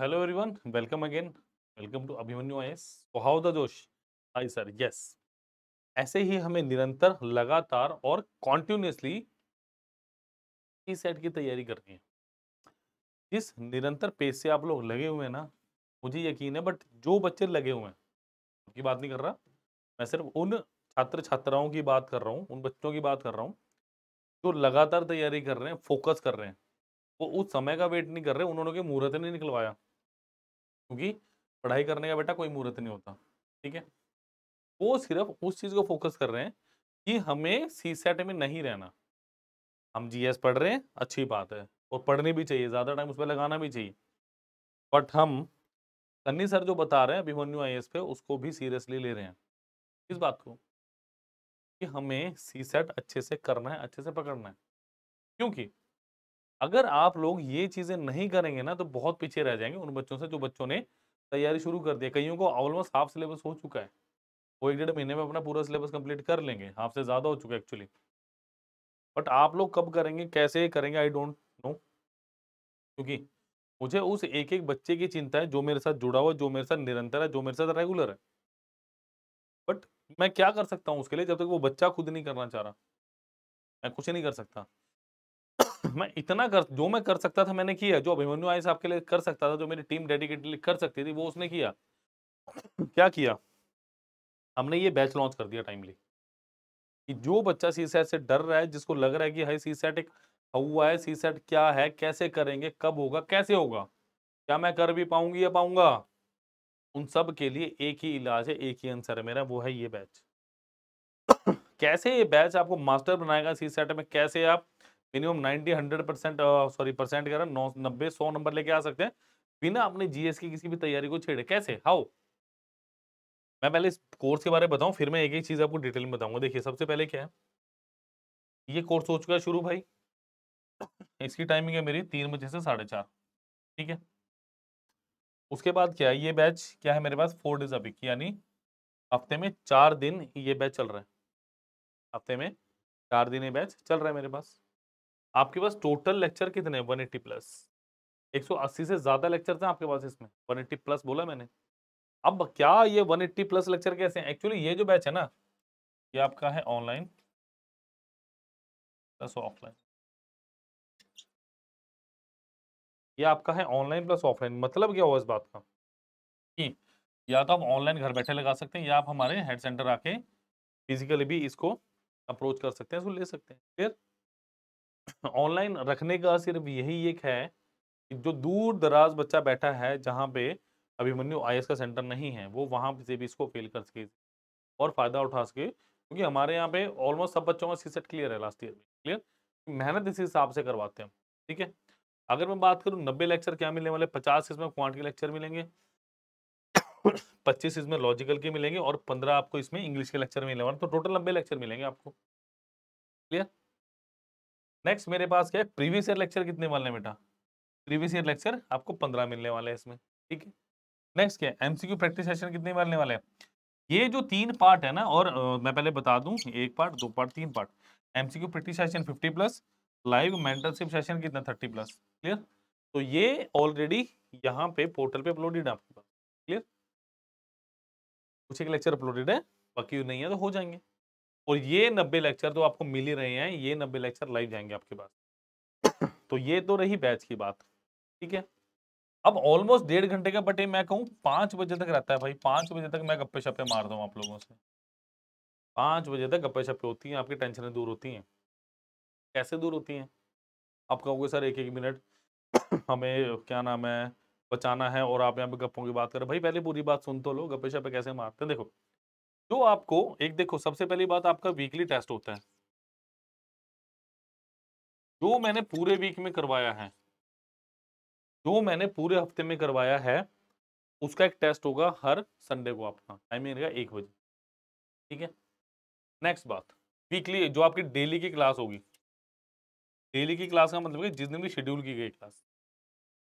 hello everyone welcome welcome welcome to abhimanyu is so how the josh hi sir ऐसे ही हमें निरंतर लगातार और कॉन्टिन्यूसली सेट की तैयारी करनी है जिस निरंतर पेज से आप लोग लगे हुए हैं ना मुझे यकीन है बट जो बच्चे लगे हुए हैं उनकी बात नहीं कर रहा मैं सिर्फ उन छात्र छात्राओं की बात कर रहा हूँ उन बच्चों की बात कर रहा हूँ जो लगातार तैयारी कर रहे हैं फोकस कर रहे हैं वो उस समय का वेट नहीं कर रहे उन्होंने के मुहूर्त नहीं निकलवाया क्योंकि पढ़ाई करने का बेटा कोई मुहूर्त नहीं होता ठीक है वो सिर्फ उस चीज़ को फोकस कर रहे हैं कि हमें सी सेट में नहीं रहना हम जीएस पढ़ रहे हैं अच्छी बात है और पढ़नी भी चाहिए ज़्यादा टाइम उस पर लगाना भी चाहिए बट हम सन्नी सर जो बता रहे हैं अभिमन्यू आई पे उसको भी सीरियसली ले रहे हैं इस बात को कि हमें सी सेट अच्छे से करना है अच्छे से पकड़ना है क्योंकि अगर आप लोग ये चीज़ें नहीं करेंगे ना तो बहुत पीछे रह जाएंगे उन बच्चों से जो बच्चों ने तैयारी शुरू कर दी कईयों को ऑलमोस्ट हाफ सिलेबस हो चुका है वो एक डेढ़ महीने में अपना पूरा सिलेबस कंप्लीट कर लेंगे हाफ से ज़्यादा हो चुका है एक्चुअली बट आप लोग कब करेंगे कैसे करेंगे आई डोंट नो क्योंकि मुझे उस एक एक बच्चे की चिंता है जो मेरे साथ जुड़ा हुआ जो मेरे साथ निरंतर है जो मेरे साथ रेगुलर है बट मैं क्या कर सकता हूँ उसके लिए जब तक वो बच्चा खुद नहीं करना चाह रहा मैं कुछ नहीं कर सकता मैं इतना कर जो मैं कर सकता था मैंने किया जो अभिमन्यु आई साहब के लिए कर सकता था जो मेरी टीम डेडिकेटेडली कर सकती थी वो उसने किया क्या किया हमने ये बैच लॉन्च कर दिया टाइमली कि जो बच्चा सी सेट से डर रहा है जिसको लग रहा है कि हाई सी सेट एक हुआ है सी सेट क्या है कैसे करेंगे कब होगा कैसे होगा क्या मैं कर भी पाऊंगी या पाऊंगा उन सब के लिए एक ही इलाज है एक ही आंसर है मेरा वो है ये बैच कैसे ये बैच आपको मास्टर बनाएगा सी सेट में कैसे आप मिनिमम 90 100 परसेंट सॉरी परसेंट कह रहा नौ नब्बे सौ नंबर लेके आ सकते हैं बिना अपने जीएस की किसी भी तैयारी को छेड़े कैसे हाउ मैं पहले इस कोर्स के बारे में बताऊं फिर मैं एक एक चीज़ आपको डिटेल में बताऊंगा देखिए सबसे पहले क्या है ये कोर्स हो चुका है शुरू भाई इसकी टाइमिंग है मेरी तीन बजे से साढ़े चार ठीक है उसके बाद क्या है ये बैच क्या है मेरे पास फोर डेज अभी यानी हफ्ते में चार दिन ये बैच चल रहा है हफ्ते में चार दिन ये बैच चल रहा है मेरे पास आपके पास टोटल लेक्चर कितने वन एट्टी प्लस एक सौ अस्सी से ज़्यादा लेक्चर थे आपके पास इसमें वन एट्टी प्लस बोला मैंने अब क्या ये वन एट्टी प्लस लेक्चर कैसे हैं एक्चुअली ये जो बैच है ना ये आपका है ऑनलाइन प्लस ऑफलाइन ये आपका है ऑनलाइन प्लस ऑफलाइन मतलब क्या हुआ इस बात का कि या तो आप ऑनलाइन घर बैठे लगा सकते हैं या आप हमारे हेड सेंटर आके फिजिकली भी इसको अप्रोच कर सकते हैं इसको ले सकते हैं फिर ऑनलाइन रखने का सिर्फ यही एक है कि जो दूर दराज बच्चा बैठा है जहाँ पे अभिमन्यु आई का सेंटर नहीं है वो वहाँ से भी इसको फेल कर सके और फ़ायदा उठा सके क्योंकि हमारे यहाँ पे ऑलमोस्ट सब बच्चों का सी सेट क्लियर है लास्ट ईयर में क्लियर मेहनत इसी हिसाब से करवाते हैं ठीक है अगर मैं बात करूँ नब्बे लेक्चर क्या मिलने वाले पचास इसमें क्वांट के लेक्चर मिलेंगे पच्चीस इसमें लॉजिकल के मिलेंगे और पंद्रह आपको इसमें इंग्लिश के लेक्चर मिलने वाले तो टोटल नब्बे लेक्चर मिलेंगे आपको क्लियर नेक्स्ट मेरे पास क्या है प्रीवियस ईयर लेक्चर कितने वाले हैं बेटा प्रीवियस ईयर लेक्चर आपको पंद्रह मिलने वाले हैं इसमें ठीक है नेक्स्ट क्या है एमसीक्यू प्रैक्टिस सेशन कितने मिलने वाले हैं ये जो तीन पार्ट है ना और आ, मैं पहले बता दूं एक पार्ट दो पार्ट तीन part MCQ practice session fifty plus live mentorship session कितना थर्टी प्लस क्लियर तो ये ऑलरेडी यहाँ पे पोर्टल पे अपलोडेड है आपके पास क्लियर कुछ एक लेक्चर अपलोडेड है बाकी नहीं है तो हो जाएंगे और ये नब्बे लेक्चर तो आपको मिल ही रहे हैं ये नब्बे लेक्चर लाइव जाएंगे आपके पास तो ये तो रही बैच की बात ठीक है अब ऑलमोस्ट डेढ़ घंटे का बटे मैं कहूँ पाँच बजे तक रहता है भाई पाँच बजे तक मैं गप्पे छप्पे मारता हूँ आप लोगों से पाँच बजे तक गप्पे छप्पे होती हैं आपकी टेंशनें दूर होती हैं कैसे दूर होती हैं आप कहोगे सर एक एक मिनट हमें क्या नाम है बचाना है और आप यहाँ पे गप्पों की बात करें भाई पहले पूरी बात सुन तो लो गप्पे छप्पे कैसे मारते हैं देखो जो तो आपको एक देखो सबसे पहली बात आपका वीकली टेस्ट होता है जो मैंने पूरे वीक में करवाया है जो मैंने पूरे हफ्ते में करवाया है उसका एक टेस्ट होगा हर संडे को आपका टाइमिंग रहेगा एक बजे ठीक है नेक्स्ट बात वीकली जो आपकी डेली की क्लास होगी डेली की क्लास का मतलब है जिस दिन भी शेड्यूल की गई क्लास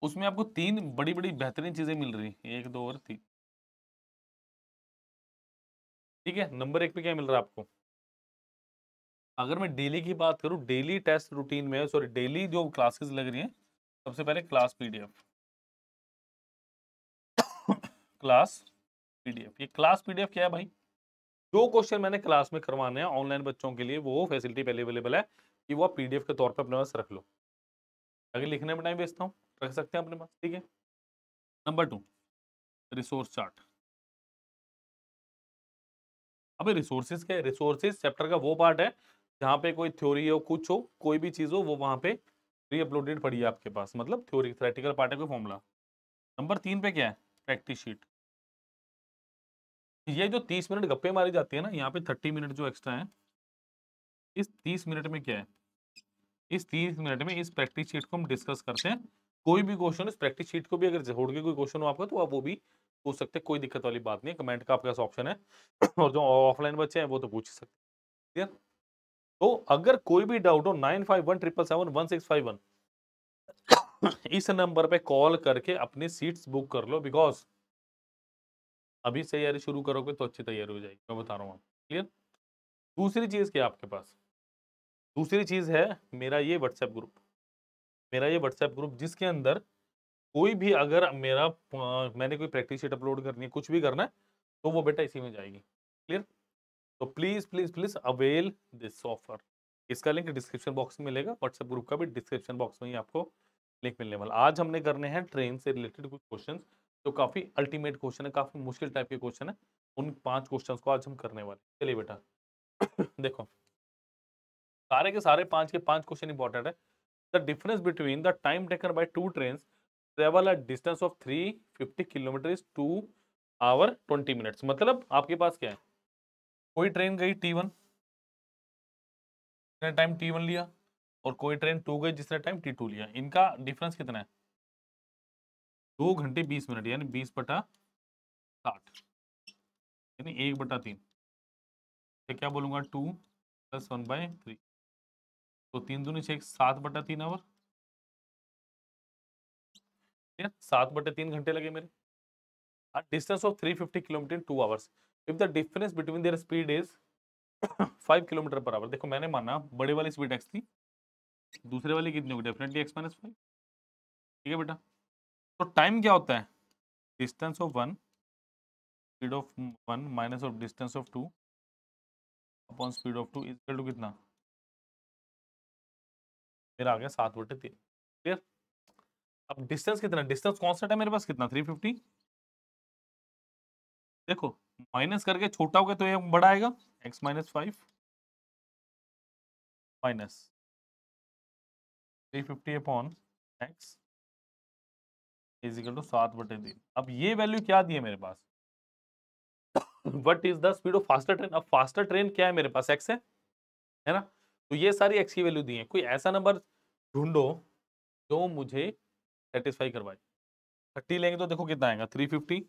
उसमें आपको तीन बड़ी बड़ी बेहतरीन चीज़ें मिल रही एक दो और तीन ठीक है नंबर एक पे क्या मिल रहा है आपको अगर मैं डेली की बात करूँ डेली टेस्ट रूटीन में सॉरी डेली जो क्लासेस लग रही हैं सबसे पहले क्लास पीडीएफ क्लास पीडीएफ ये क्लास पीडीएफ क्या है भाई जो क्वेश्चन मैंने क्लास में करवाने हैं ऑनलाइन बच्चों के लिए वो फैसिलिटी पहले अवेलेबल है कि वो आप पीडीएफ के तौर पर अपने पास रख लो अगर लिखने में टाइम बेचता हूँ रख सकते हैं अपने पास ठीक है नंबर टू रिसोर्स चार्ट अबे रिसोर्सेज क्या है रिसोर्सेज चैप्टर का वो पार्ट है जहाँ पे कोई थ्योरी हो कुछ हो कोई भी चीज़ हो वो वहाँ पे री अपलोडेड पड़ी है आपके पास मतलब थ्योरी थ्रेटिकल पार्ट है कोई फॉर्मूला नंबर तीन पे क्या है प्रैक्टिस शीट ये जो तीस मिनट गप्पे मारी जाती है ना यहाँ पे थर्टी मिनट जो एक्स्ट्रा है इस तीस मिनट में क्या है इस तीस मिनट में इस प्रैक्टिस शीट को हम डिस्कस करते हैं कोई भी क्वेश्चन इस प्रैक्टिस शीट को भी अगर जोड़ के कोई क्वेश्चन हो आपका तो आप वो भी पूछ सकते कोई दिक्कत वाली बात नहीं है कमेंट का आपके पास ऑप्शन है और जो ऑफलाइन बच्चे हैं वो तो पूछ सकते क्लियर तो अगर कोई भी डाउट हो nine five one triple seven one six five one इस नंबर पे कॉल करके अपनी सीट्स बुक कर लो बिकॉज अभी से तैयारी शुरू करोगे तो अच्छी तैयारी हो जाएगी मैं बता रहा हूँ क्लियर दूसरी चीज़ क्या आपके पास दूसरी चीज़ है मेरा ये व्हाट्सएप ग्रुप मेरा ये व्हाट्सएप ग्रुप जिसके अंदर कोई भी अगर मेरा मैंने कोई प्रैक्टिस शीट अपलोड करनी है कुछ भी करना है तो वो बेटा इसी में जाएगी क्लियर तो please please please avail this offer इसका लिंक डिस्क्रिप्शन बॉक्स में मिलेगा व्हाट्सएप ग्रुप का भी डिस्क्रिप्शन बॉक्स में ही आपको लिंक मिलने वाला आज हमने करने हैं ट्रेन से रिलेटेड कुछ क्वेश्चन जो काफ़ी अल्टीमेट क्वेश्चन है काफ़ी मुश्किल टाइप के क्वेश्चन है उन पांच क्वेश्चन को आज हम करने वाले चलिए बेटा देखो सारे के सारे पांच के पांच क्वेश्चन इंपॉर्टेंट है the difference between the time taken by two train travel a distance of three fifty kilometre is two hour twenty minutes मतलब आपके पास क्या है कोई ट्रेन गई टी वन जिसने टाइम टी वन लिया और कोई ट्रेन टू गई जिसने टाइम टी टू लिया इनका डिफरेंस कितना है दो घंटे बीस मिनट यानी बीस बटा साठ यानी एक बटा तीन तो क्या बोलूंगा two plus one by three तो तीन दूनी छः सात बटा तीन आवर ठीक सात बटे तीन घंटे लगे मेरे distance of three fifty kilometre in two hours if the difference between their speed is five kilometre per hour देखो मैंने माना बड़े वाली स्पीड एक्स थी दूसरे वाली कितनी होगी डेफिनेटली एक्स माइनस फाइव ठीक है बेटा तो टाइम क्या होता है distance of one speed of one minus of distance of two upon speed of two equal to कितना मेरा आ गया सात बटे तीन क्लियर अब डिस्टेंस कितना डिस्टेंस कॉन्सेंट है मेरे पास कितना थ्री फिफ्टी देखो माइनस करके छोटा हो गया तो ये बड़ा आएगा X minus five minus three fifty upon X equal to सात बटे तीन अब ये वैल्यू क्या दी है मेरे पास what is the speed of faster train अब फास्टर ट्रेन क्या है मेरे पास एक्स है है ना तो ये सारी एक्स की वैल्यू दी है कोई ऐसा नंबर ढूंढो जो मुझे सेटिस्फाई करवाई थर्टी लेंगे तो देखो कितना आएगा थ्री फिफ्टी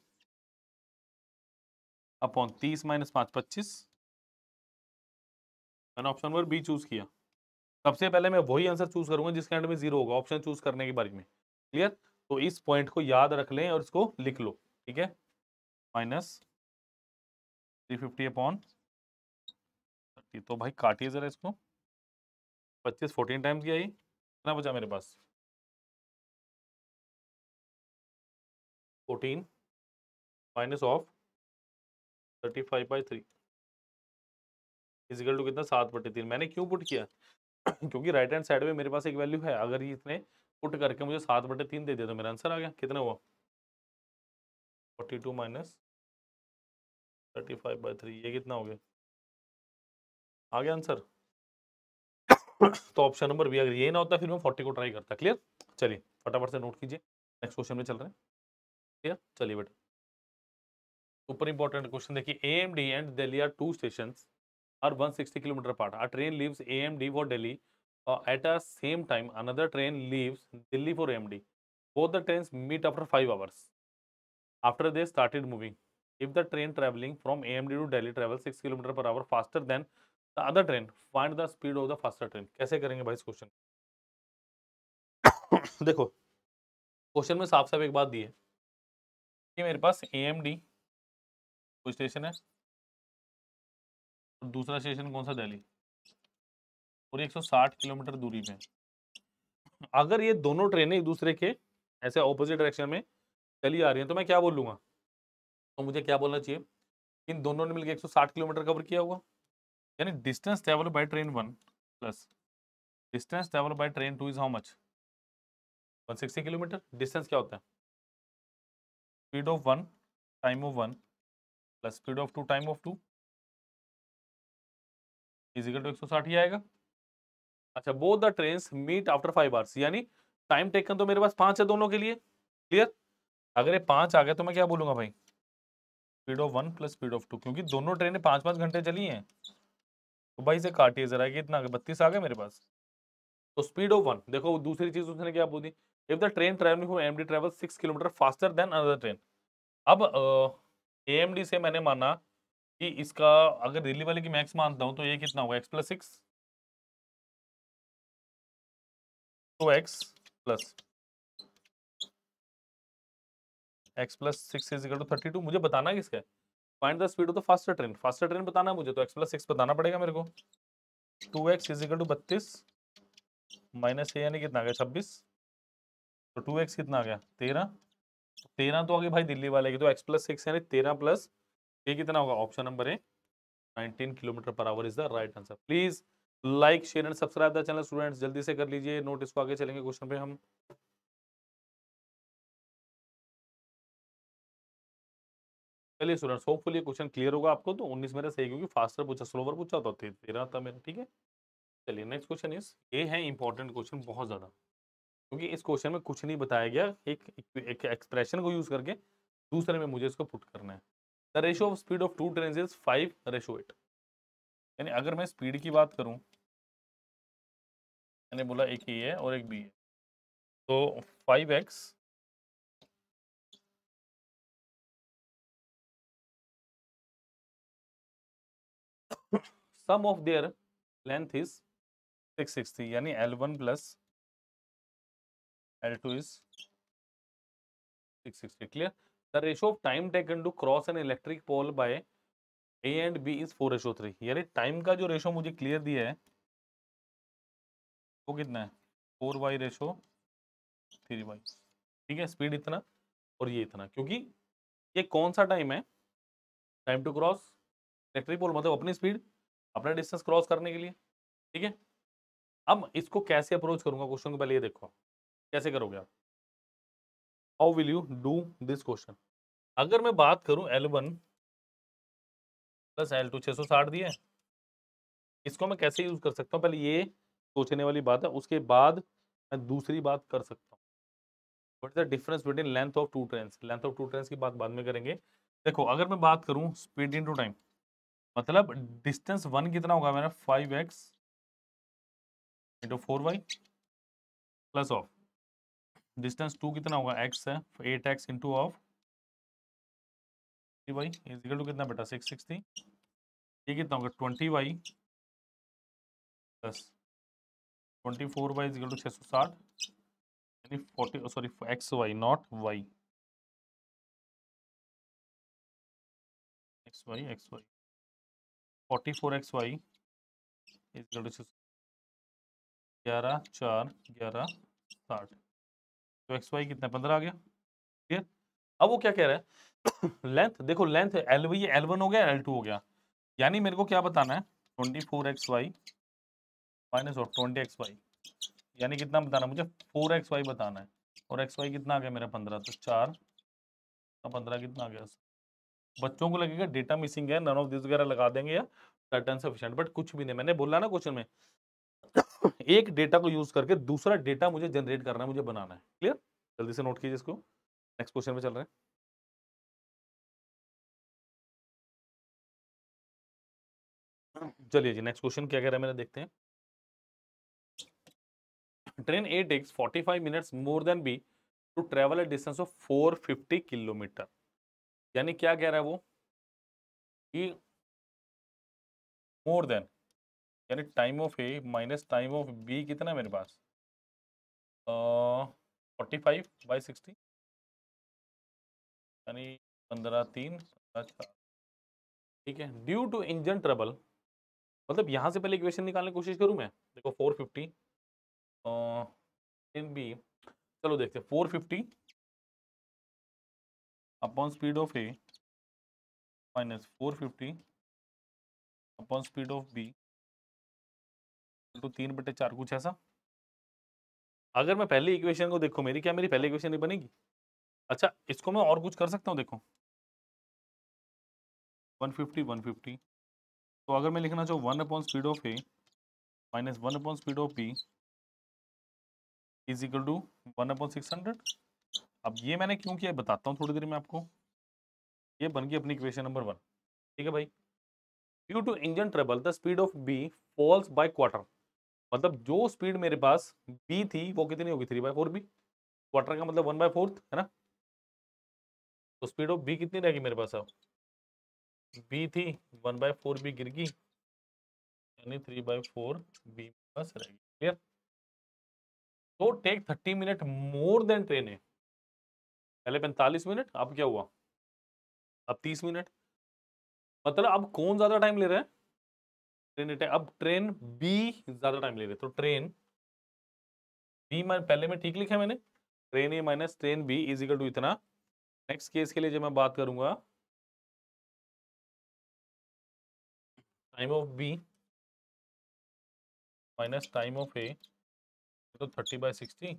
अपॉन तीस माइनस पाँच पच्चीस मैंने ऑप्शन नंबर बी चूज़ किया सबसे पहले मैं वही आंसर चूज करूंगा जिसके एंड में जीरो होगा ऑप्शन चूज करने के बारे में क्लियर तो इस पॉइंट को याद रख लें और इसको लिख लो ठीक है minus three fifty upon thirty तो भाई काटिए ज़रा इसको पच्चीस फोर्टीन टाइम्स गया ये कितना बचा मेरे पास fourteen minus of thirty five by three equal to कितना सात बटे तीन मैंने क्यों पुट किया क्योंकि राइट हैंड साइड में मेरे पास एक वैल्यू है अगर इसने पुट करके मुझे सात बटे तीन दे दिया तो मेरा आंसर आ गया कितना हुआ forty two minus thirty five by three ये कितना हो गया आ गया आंसर तो ऑप्शन नंबर बी अगर ये ना होता फिर मैं फोर्टी को ट्राई करता क्लियर चलिए फटाफट से नोट कीजिए नेक्स्ट क्वेश्चन में चल रहे हैं क्लियर चलिए बेटा सुपर इंपॉर्टेंट क्वेश्चन देखिए A M D and Delhi are two station are one sixty kilometre part a train leaves A M D for Delhi at a same time another train leaves Delhi for A M D both the train meet after five hours after they started moving if the train travelling from A M D to Delhi travel six kilometre per hour faster than the other train find the speed of the faster train कैसे करेंगे भाई इस question देखो question में साफ साफ एक बात दी है ये मेरे पास ए एम डी कोई स्टेशन है और दूसरा स्टेशन कौन सा दिल्ली और सौ 160 किलोमीटर दूरी में अगर ये दोनों ट्रेनें एक दूसरे के ऐसे ऑपोजिट डायरेक्शन में चली आ रही हैं तो मैं क्या बोलूँगा तो मुझे क्या बोलना चाहिए इन दोनों ने मिलकर 160 किलोमीटर कवर किया होगा यानी distance travel by train one plus distance travel by train two is how much sixty kilometre distance क्या होता है speed of 1 time of 1 plus speed of two time of two equal to एक सौ साठ ही आएगा अच्छा both the train meet after five hours यानी टाइम टेकन तो मेरे पास पांच है दोनों के लिए क्लियर अगर ये पांच आ गए तो मैं क्या बोलूंगा भाई speed of one plus speed of two क्योंकि दोनों ट्रेनें पांच पांच घंटे चली हैं तो भाई से काटिए जरा कि इतना बत्तीस आ गए मेरे पास तो स्पीड ऑफ वन देखो दूसरी चीज़ उसने क्या बोली if the train train traveling M D travel six kilometre faster than another train अब ए एम डी से मैंने माना कि इसका अगर दिल्ली वाले की मैक्स मानता हूँ तो ये कितना होगा X plus six two X plus X plus six is two thirty two मुझे बताना किसका find the speed of the faster train faster train बताना मुझे तो एक्स प्लस सिक्स बताना पड़ेगा मेरे को two X is equal to बत्तीस माइनस ए यानी कितना आ गया छब्बीस तो टू एक्स कितना आ गया तेरह तेरह तो आगे भाई दिल्ली वाले की तो एक्स प्लस सिक्स यानी तेरह प्लस ये कितना होगा option number A nineteen kilometre per hour is the right answer please like share and subscribe the channel students जल्दी से कर लीजिए नोट इसको आगे चलेंगे क्वेश्चन पे हम चलिए स्टूडेंट्स होपफुली क्वेश्चन क्लियर होगा आपको तो 19 मेरा सही क्योंकि फास्टर पूछा स्लोवर पूछा तो तेरह था मेरा ठीक है चलिए नेक्स्ट क्वेश्चन इज ये है इंपॉर्टेंट क्वेश्चन बहुत ज्यादा क्योंकि इस क्वेश्चन में कुछ नहीं बताया गया एक एक्सप्रेशन को यूज करके दूसरे में मुझे इसको पुट करना है the ratio of speed of two train is five ratio eight यानी अगर मैं स्पीड की बात करूं मैंने बोला एक ए है और एक बी है तो five X sum of their length is six sixty यानी L one plus L2 is 660 clear the ratio of time taken to cross an electric pole by A and B is 4 ratio 3 यानी time का जो ratio मुझे clear दिया है वो कितना है four by ratio three by ठीक है स्पीड इतना और ये इतना क्योंकि ये कौन सा टाइम है time to cross electric pole मतलब अपनी स्पीड अपना डिस्टेंस क्रॉस करने के लिए ठीक है अब इसको कैसे अप्रोच करूंगा क्वेश्चन को पहले ये देखो कैसे करोगे आप how will you do this question अगर मैं बात करूं L one plus L two छः साठ दिए इसको मैं कैसे यूज़ कर सकता हूं पहले ये सोचने वाली बात है उसके बाद मैं दूसरी बात कर सकता हूँ what is the difference between length of two train length of two train की बात बाद में करेंगे देखो अगर मैं बात करूँ स्पीड इन टू टाइम मतलब डिस्टेंस वन कितना होगा मेरा five X into four Y plus of distance two कितना होगा एक्स है eight X into of Y two कितना बेटा सिक्स सिक्सटी ये कितना होगा twenty Y plus twenty four Y equal to छः सौ साठ यानी forty sorry X Y not Y X Y X Y forty four x Y equal to छः ग्यारह चार ग्यारह साठ तो एक्स वाई कितना पंद्रह आ गया क्लियर अब वो क्या कह रहा है लेंथ देखो लेंथ एल ये एल वन हो गया एल टू हो गया यानी मेरे को क्या बताना है twenty four x y minus और ट्वेंटी एक्स वाई यानी कितना बताना मुझे फोर एक्स वाई बताना है और एक्स वाई कितना आ गया मेरा पंद्रह तो चार तो पंद्रह कितना आ गया बच्चों को लगेगा डेटा मिसिंग है नन ऑफ दिस वगैरह लगा देंगे या सर्टन सफिशेंट बट कुछ भी नहीं मैंने बोला ना क्वेश्चन में एक डेटा को यूज करके दूसरा डेटा मुझे जनरेट करना है मुझे बनाना है क्लियर जल्दी से नोट कीजिए इसको नेक्स्ट क्वेश्चन में चल रहे हैं चलिए जी नेक्स्ट क्वेश्चन क्या कह रहा है मेरा देखते हैं train A takes 45 minutes more than B to travel a distance of 450 kilometre यानी क्या कह रहा है वो कि मोर देन यानी time of A minus time of B कितना है मेरे पास फोर्टी फाइव बाई सिक्सटी यानी पंद्रह तीन चार ठीक है ड्यू टू इंजन ट्रबल मतलब यहाँ से पहले इक्वेशन निकालने की कोशिश करूँ मैं देखो फोर फिफ्टी इन बी चलो देखते हैं four fifty upon speed of A minus four fifty upon speed of B तो तीन बटे चार कुछ ऐसा अगर मैं पहली इक्वेशन को देखो मेरी क्या मेरी पहली इक्वेशन नहीं बनेगी अच्छा इसको मैं और कुछ कर सकता हूँ देखो 150 150 तो अगर मैं लिखना चाहूँ one upon speed of A minus one upon speed of P is equal to one upon six hundred अब ये मैंने क्यों किया बताता हूँ थोड़ी देर में आपको ये बन गई अपनी इक्वेशन नंबर वन ठीक है भाई due to engine trouble the speed of B falls by quarter मतलब जो स्पीड मेरे पास बी थी वो कितनी होगी three by four B quarter का मतलब वन बाय फोर्थ है ना तो स्पीड ऑफ बी कितनी रहेगी मेरे पास अब बी थी वन बाय फोर बी गिर गई यानी थ्री बाय फोर बी पास रहेगी क्लियर तो take thirty minute more than train है पहले पैंतालीस मिनट अब क्या हुआ अब तीस मिनट मतलब अब कौन ज़्यादा टाइम ले रहे हैं ट्रेन अब ट्रेन बी ज्यादा टाइम ले रहे तो ट्रेन बी मैं पहले में ठीक लिखा मैंने train A minus train B is equal to इतना नेक्स्ट केस के लिए जब मैं बात करूंगा time of B minus time of A तो थर्टी बाय सिक्सटी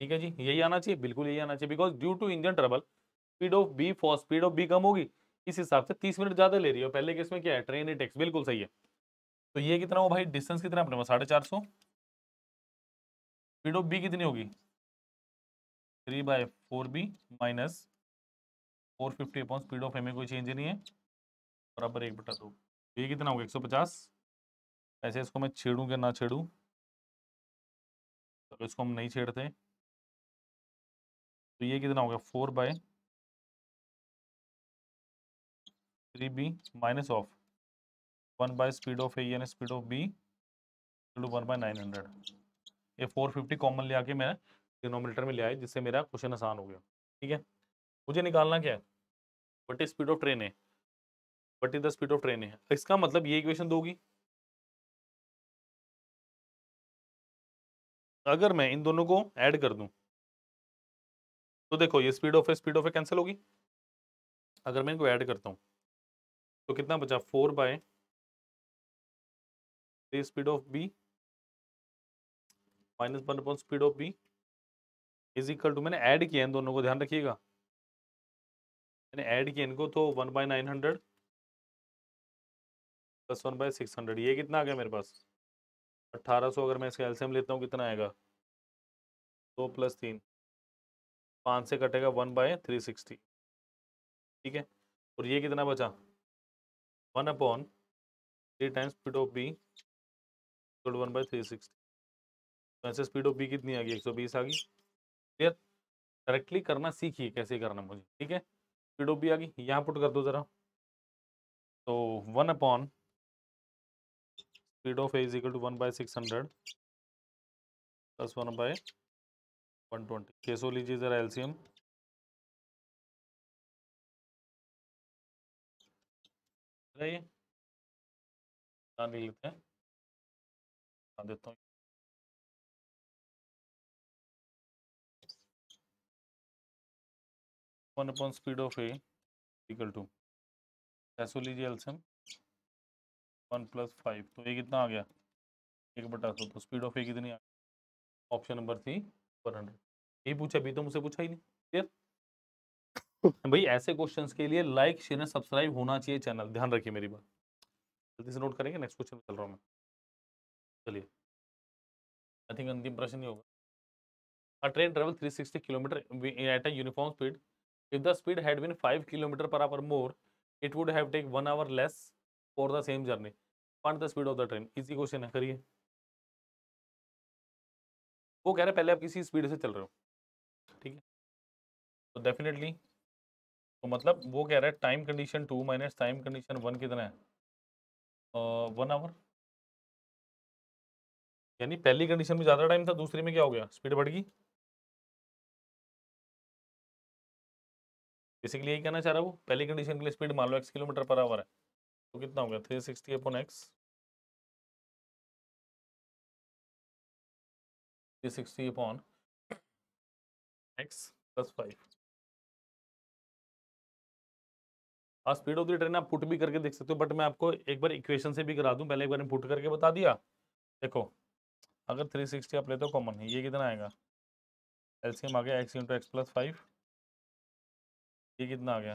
ठीक है जी यही आना चाहिए बिल्कुल यही आना चाहिए because due to engine trouble speed of B for speed of B कम होगी इस हिसाब से तीस मिनट ज़्यादा ले रही हो पहले केस में क्या है ट्रेन इट एक्स बिल्कुल सही है तो ये कितना हो भाई डिस्टेंस कितना अपने पास साढ़े चार सौ स्पीड ऑफ बी कितनी होगी three by four B minus four fifty upon speed of M A कोई चेंज नहीं है बराबर एक बटा दो ये कितना होगा एक सौ पचास ऐसे इसको मैं छेड़ूँ क्या ना छेड़ूँ तो इसको हम नहीं छेड़ते तो ये कितना हो गया four by three B minus of one by speed of A यानी speed of B to one by nine hundred ये फोर फिफ्टी कॉमन ले आके मैं डिनोमीटर में ले आया जिससे मेरा क्वेश्चन आसान हो गया ठीक है मुझे निकालना क्या है but is speed of train है but is the speed of train है इसका मतलब ये इक्वेशन दोगी अगर मैं इन दोनों को ऐड कर दूं तो देखो ये स्पीड ऑफ है स्पीड ऑफ है कैंसिल होगी अगर मैं इनको ऐड करता हूँ तो कितना बचा four by speed of B minus one upon speed of B is equal to मैंने ऐड किया इन दोनों को ध्यान रखिएगा मैंने ऐड किया इनको तो one by nine hundred plus one by six hundred ये कितना आ गया मेरे पास अट्ठारह सौ अगर मैं इसका एल्सियम लेता हूँ कितना आएगा दो प्लस तीन पाँच से कटेगा वन बाय थ्री सिक्सटी ठीक है और ये कितना बचा one upon three times speed of B one by three sixty तो ऐसे स्पीड ऑफ बी कितनी आ गई एक सौ बीस आ गई क्लियर डायरेक्टली करना सीखिए कैसे करना मुझे ठीक है स्पीड ऑफ बी आ गई यहाँ पुट कर दो ज़रा तो one upon speed of A equal to one by six hundred plus one by one twenty कैसो लीजिए ज़रा एलसीएम रही है लिख लेते हैं देता हूँ one upon speed of A to ऐसो लीजिए एल्सियम वन प्लस फाइव तो ये कितना आ गया एक बटा सौ तो स्पीड ऑफ ए कितनी आ गई ऑप्शन नंबर थी वन हंड्रेड यही पूछा अभी तो मुझसे पूछा ही नहीं क्लियर तो भाई ऐसे क्वेश्चंस के लिए लाइक शेयर एंड सब्सक्राइब होना चाहिए चैनल ध्यान रखिए मेरी बात जल्दी से नोट करेंगे नेक्स्ट क्वेश्चन चल रहा हूँ मैं चलिए आई थिंक अंतिम प्रश्न ही होगा a train travel 360 kilometre at a uniform speed if the speed had been 5 kilometre per hour more it would have take 1 hour less for the same journey find the speed of the train easy question है करिए वो कह रहे हैं पहले आप किसी speed से चल रहे हो ठीक है तो डेफिनेटली तो मतलब वो कह रहा है time condition two minus time condition one कितना है वन आवर यानी पहली कंडीशन में ज़्यादा टाइम था दूसरी में क्या हो गया स्पीड बढ़ गई बेसिकली यही कहना चाह रहा है वो पहली कंडीशन के लिए स्पीड मान लो एक्स किलोमीटर पर आवर है तो कितना हो गया three sixty upon x three sixty upon x plus five और स्पीड ऑफ द ट्रेन आप पुट भी करके देख सकते हो बट मैं आपको एक बार इक्वेशन से भी करा दूं पहले एक बार पुट करके बता दिया देखो अगर 360 आप लेते हो कॉमन ये कितना आएगा एलसीएम आ गया x into x plus five ये कितना आ गया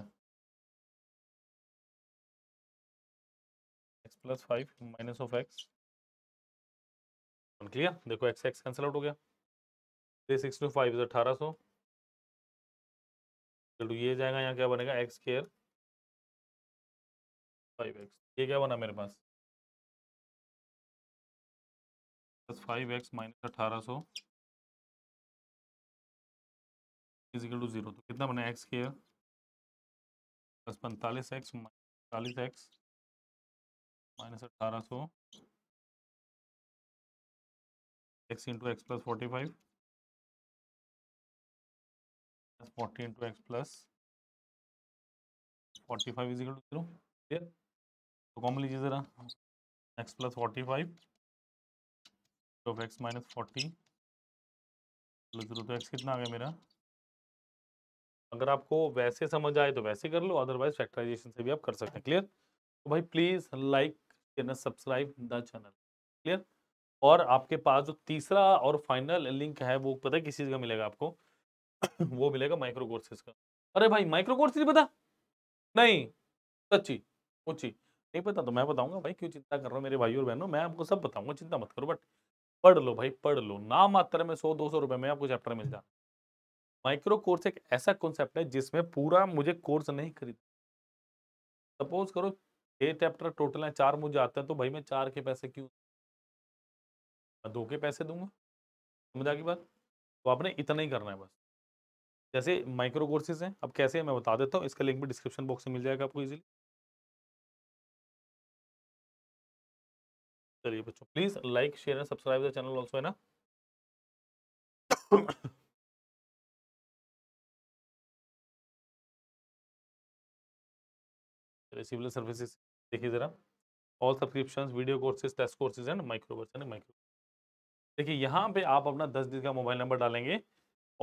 x plus five minus of x clear देखो एक्स एक्स कैंसिल आउट हो गया थ्री सिक्स टू फाइव अठारह सौ चलो ये जाएगा यहाँ क्या बनेगा एक्स केयर फाइव एक्स ये क्या बना मेरे पास प्लस फाइव एक्स माइनस अठारह सौ इजिकल टू ज़ीरो तो कितना बना एक्स किया प्लस पैंतालीस एक्स चालीस एक्स माइनस अठारह सौ x into x plus forty five plus forty into x plus forty five is equal to zero तो कॉमन लीजिए ज़रा x plus forty five of x minus forty plus zero तो x कितना आ गया मेरा अगर आपको वैसे समझ आए तो वैसे कर लो अदरवाइज फैक्टराइजेशन से भी आप कर सकते हैं क्लियर तो भाई प्लीज़ लाइक करना सब्सक्राइब द चैनल क्लियर और आपके पास जो तीसरा और फाइनल लिंक है वो पता है किस चीज़ का मिलेगा आपको वो मिलेगा माइक्रो कोर्सेज का अरे भाई माइक्रो कोर्सेज पता नहीं सच्ची ऊँची नहीं पता तो मैं बताऊंगा भाई क्यों चिंता कर रहा हूँ मेरे भाई और बहनों मैं आपको सब बताऊंगा चिंता मत करो बट पढ़ लो भाई पढ़ लो ना मात्रा में सौ दो सौ रुपये में आपको चैप्टर मिल जाए माइक्रो कोर्स एक ऐसा कॉन्सेप्ट है जिसमें पूरा मुझे कोर्स नहीं खरीद सपोज करो छः चैप्टर टोटल हैं चार मुझे आते हैं तो भाई मैं चार के पैसे क्यों मैं दो के पैसे दूंगा समझ आ गई बात तो आपने इतना ही करना है बस जैसे माइक्रो कोर्सेज हैं अब कैसे है मैं बता देता हूँ इसका लिंक भी डिस्क्रिप्शन बॉक्स में मिल जाएगा आपको इजीली चलिए बच्चों please like share and subscribe the channel also है ना सिविल सर्विसेज देखिए ज़रा all subscription video courses test courses and microcourse and micro देखिए यहाँ पे आप अपना दस दिन का मोबाइल नंबर डालेंगे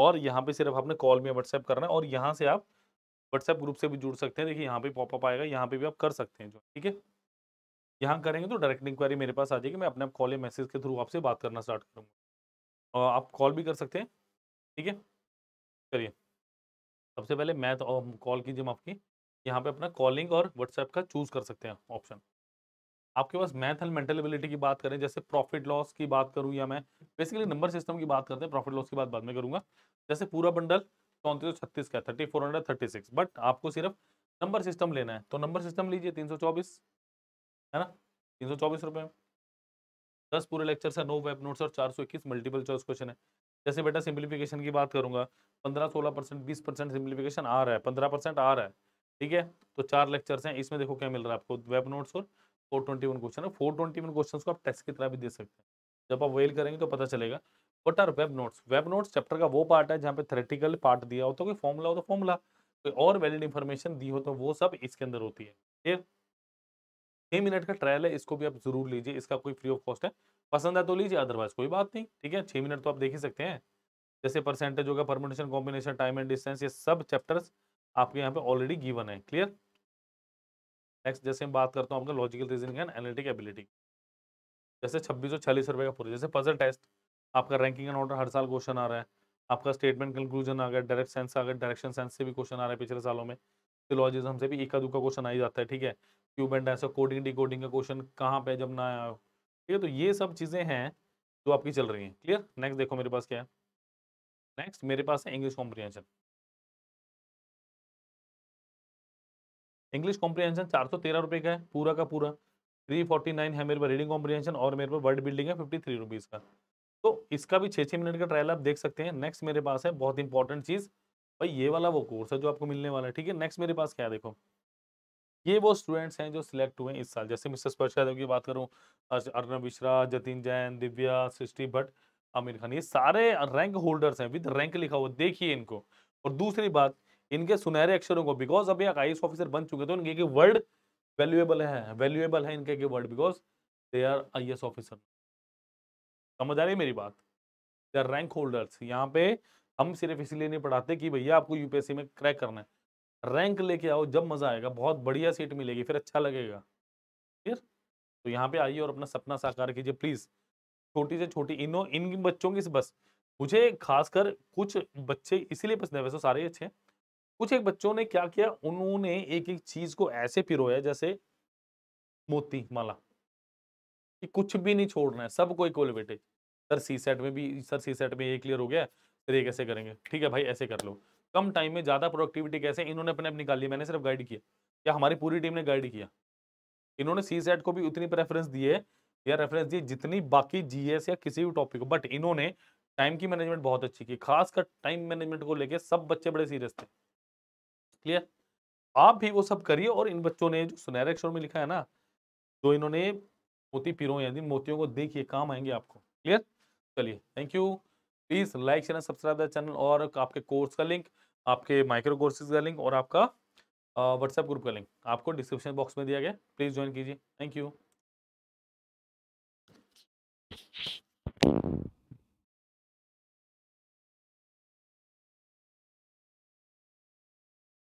और यहाँ पे सिर्फ आपने कॉल में व्हाट्सएप करना है और यहाँ से आप व्हाट्सएप ग्रुप से भी जुड़ सकते हैं देखिए यहाँ पे पॉपअप आएगा यहाँ पे भी आप कर सकते हैं जो ठीक है यहाँ करेंगे तो डायरेक्ट इंक्वायरी मेरे पास आ जाएगी मैं अपने आप कॉल या मैसेज के थ्रू आपसे बात करना स्टार्ट करूँगा और आप कॉल भी कर सकते हैं ठीक है चलिए सबसे पहले मैथ और तो कॉल कीजिए हम आपकी यहाँ पे अपना कॉलिंग और व्हाट्सएप का चूज़ कर सकते हैं ऑप्शन आपके पास मैथ एंड मेंटल एबिलिटी की बात करें जैसे प्रॉफिट लॉस की बात करूँ या मैं बेसिकली नंबर सिस्टम की बात करते हैं प्रॉफिट लॉस की बात बाद में करूँगा जैसे पूरा बंडल चौंतीस सौ छत्तीस का thirty four hundred thirty six but आपको सिर्फ नंबर सिस्टम लेना है तो नंबर सिस्टम लीजिए तीन सौ चौबीस है ना तीन सौ चौबीस रुपये में दस पूरे लेक्चर है नौ वेब नोट्स और चार सौ इक्कीस मल्टीपल चॉइस क्वेश्चन है जैसे बेटा सिंप्लीफिकेशन की बात करूंगा पंद्रह सोलह परसेंट बीस परसेंट सिंप्लीफिकेशन आ रहा है पंद्रह परसेंट आ रहा है ठीक है तो चार लेक्चर्स हैं इसमें देखो क्या मिल रहा है आपको वेब नोट्स और फोर ट्वेंटी वन क्वेश्चन है फोर ट्वेंटी वन क्वेश्चन को आप टेस्ट की तरह भी दे सकते हैं जब आप वेल करेंगे तो पता चलेगा what are web notes web notes chapter का वो पार्ट है जहाँ पे थ्रेटिकल पार्ट दिया हो तो कोई फॉर्मूला हो तो फॉर्मूला कोई और वैलिड इन्फॉर्मेशन दी हो तो वो सब इसके अंदर होती है ठीक है छह मिनट का ट्रायल है इसको भी आप जरूर लीजिए इसका कोई फ्री ऑफ कॉस्ट है पसंद है तो लीजिए अदरवाइज कोई बात नहीं ठीक है छह मिनट तो आप देख ही सकते हैं जैसे परसेंटेज होगा permutation combination time and distance ये सब चैप्टर्स आपके यहाँ पे ऑलरेडी गिवन है क्लियर नेक्स्ट जैसे मैं बात करता हूँ आपका logical reasoning and analytic ability जैसे छब्बीस सौ चालीस रुपये का पूरा जैसे पजल टेस्ट आपका रैंकिंग एंड ऑर्डर हर साल क्वेश्चन आ रहा है आपका स्टेटमेंट कंक्लूजन आ गया डायरेक्ट सेंस आ गया डायरेक्शन सेंस से भी क्वेश्चन आ रहा है पिछले सालों में सिलोजिज्म से भी इक्का दुक्का क्वेश्चन आ ही जाता है ठीक है क्यूब एंड ऐसा कोडिंग डिकोडिंग का क्वेश्चन कहाँ पे जब ना आया ठीक है तो ये सब चीज़ें हैं जो आपकी चल रही हैं क्लियर नेक्स्ट देखो मेरे पास क्या है नेक्स्ट मेरे पास है इंग्लिश कॉम्प्रीहेंशन इंग्लिश कॉम्प्रीहेंशन चार सौ तेरह रुपये का है पूरा का पूरा थ्री फोर्टी नाइन है मेरे पास रीडिंग कॉम्प्रीहेंशन और मेरे पास वर्ड बिल्डिंग है फिफ्टी थ्री रुपीज़ का तो इसका भी छः छः मिनट का ट्रायल आप देख सकते हैं नेक्स्ट मेरे पास है बहुत इंपॉर्टेंट चीज़ भाई ये वाला वो कोर्स है जो आपको मिलने वाला है ठीक है नेक्स्ट मेरे पास क्या देखो ये वो स्टूडेंट्स हैं जो सिलेक्ट हुए इस साल जैसे मिस्टर स्पर्श यादव की बात करूँ अर्नब मिश्रा जतिन जैन दिव्या सृष्टि भट्ट आमिर खान ये सारे रैंक होल्डर्स हैं विद रैंक लिखा हुआ देखिए इनको और दूसरी बात इनके सुनहरे अक्षरों को बिकॉज अभी ये आई ऑफिसर बन चुके थे तो इनके के वर्ड वैल्यूएबल है वैल्यूएबल है इनके के word because they are I officer समझ आ रही मेरी बात दे आर रैंक होल्डर्स यहाँ पे हम सिर्फ इसलिए नहीं पढ़ाते कि भैया आपको यूपीएससी में क्रैक करना है रैंक लेके आओ जब मज़ा आएगा बहुत बढ़िया सीट मिलेगी फिर अच्छा लगेगा फिर तो यहाँ पे आइए और अपना सपना साकार कीजिए प्लीज़ छोटी से छोटी इनो इन बच्चों की बस मुझे खासकर कुछ बच्चे इसीलिए पसंद है वैसे सारे अच्छे हैं कुछ एक बच्चों ने क्या किया उन्होंने एक एक चीज़ को ऐसे पिरोया जैसे मोती माला कि कुछ भी नहीं छोड़ना है सबको इक्वल बेटे सर सी सेट में भी सर सी सेट में ये क्लियर हो गया तरीके कैसे करेंगे ठीक है भाई ऐसे कर लो कम टाइम में ज़्यादा प्रोडक्टिविटी कैसे इन्होंने अपने आप निकाल लिया मैंने सिर्फ गाइड किया या हमारी पूरी टीम ने गाइड किया इन्होंने सी सेट को भी उतनी प्रेफरेंस दी है या रेफरेंस दी जितनी बाकी जीएस या किसी भी टॉपिक को बट इन्होंने टाइम की मैनेजमेंट बहुत अच्छी की खासकर टाइम मैनेजमेंट को लेकर सब बच्चे बड़े सीरियस थे क्लियर आप भी वो सब करिए और इन बच्चों ने जो सुनहरे अक्षर में लिखा है ना जो इन्होंने मोती पिरो यानी मोतियों को देखिए काम आएंगे आपको क्लियर चलिए thank you please like share subscribe the channel और आपके कोर्स का लिंक आपके माइक्रो कोर्सेज का लिंक और आपका व्हाट्सएप ग्रुप का लिंक आपको डिस्क्रिप्शन बॉक्स में दिया गया प्लीज ज्वाइन कीजिए थैंक यू